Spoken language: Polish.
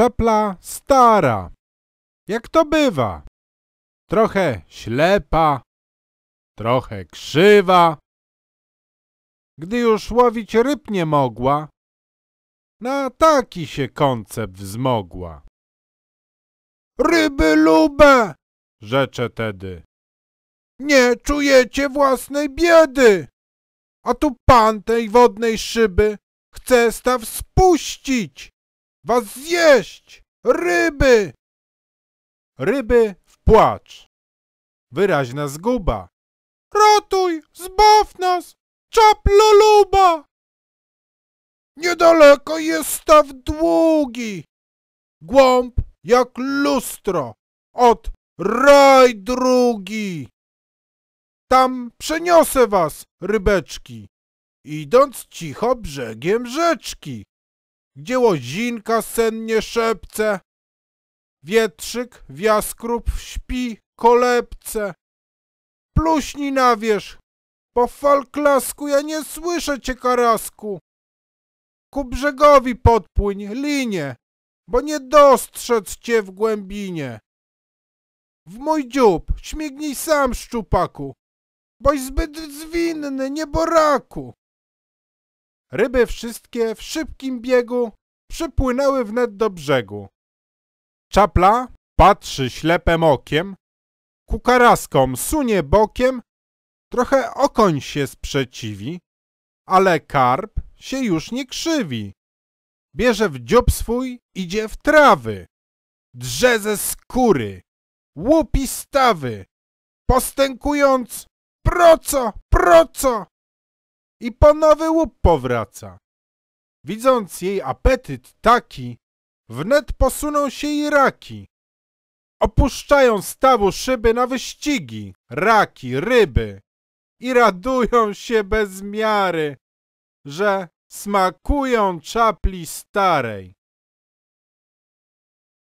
szczepla stara. Jak to bywa? Trochę ślepa, trochę krzywa. Gdy już łowić ryb nie mogła, na taki się koncept wzmogła. Ryby lubę, rzecze tedy. Nie czujecie własnej biedy. A tu pan tej wodnej szyby chce staw spuścić. Was zjeść! Ryby! Ryby w płacz. Wyraźna zguba. Ratuj! Zbaw nas! Czaploluba! Niedaleko jest staw długi. Głąb jak lustro. Od raj drugi. Tam przeniosę was, rybeczki, idąc cicho brzegiem rzeczki gdzie łozinka sennie szepce, wietrzyk w jaskrób śpi kolebce. Pluśni na wierzch, po falklasku ja nie słyszę cię karasku. Ku brzegowi podpłyń, linie, bo nie dostrzec cię w głębinie. W mój dziób śmignij sam szczupaku, boś zbyt zwinny, nieboraku. Ryby wszystkie w szybkim biegu przypłynęły wnet do brzegu. Czapla patrzy ślepem okiem, kukaraską sunie bokiem, trochę okoń się sprzeciwi, ale karp się już nie krzywi. Bierze w dziób swój, idzie w trawy, drze ze skóry, łupi stawy, postękując proco, proco, i po nowy łup powraca. Widząc jej apetyt taki, wnet posuną się i raki. Opuszczają stawu szyby na wyścigi, raki, ryby i radują się bez miary, że smakują czapli starej.